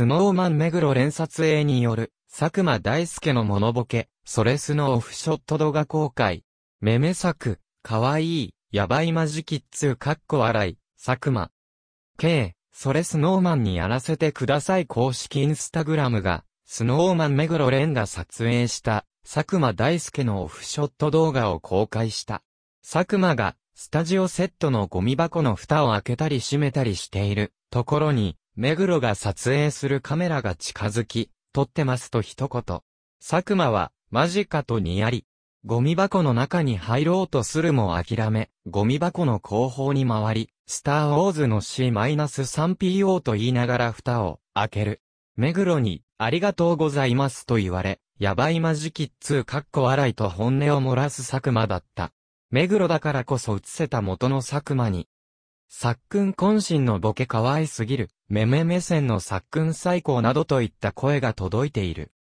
スノーマン目黒連撮影による、佐久間大介のモノボケ、それスのオフショット動画公開。めめ作、かわいい、やばいマジキッズかっこ笑い、佐久間。K、それスノーマンにやらせてください公式インスタグラムが、スノーマン目黒蓮が撮影した、佐久間大介のオフショット動画を公開した。佐久間が、スタジオセットのゴミ箱の蓋を開けたり閉めたりしているところに、目黒が撮影するカメラが近づき、撮ってますと一言。佐久間は、マジかとにやり。ゴミ箱の中に入ろうとするも諦め、ゴミ箱の後方に回り、スターウォーズの C-3PO と言いながら蓋を開ける。目黒に、ありがとうございますと言われ、やばいマジキッーかっこ笑いと本音を漏らす佐久間だった。目黒だからこそ映せた元の佐久間に、さっくん渾身のボケ可愛すぎる、めめ目線のさっくん最高などといった声が届いている。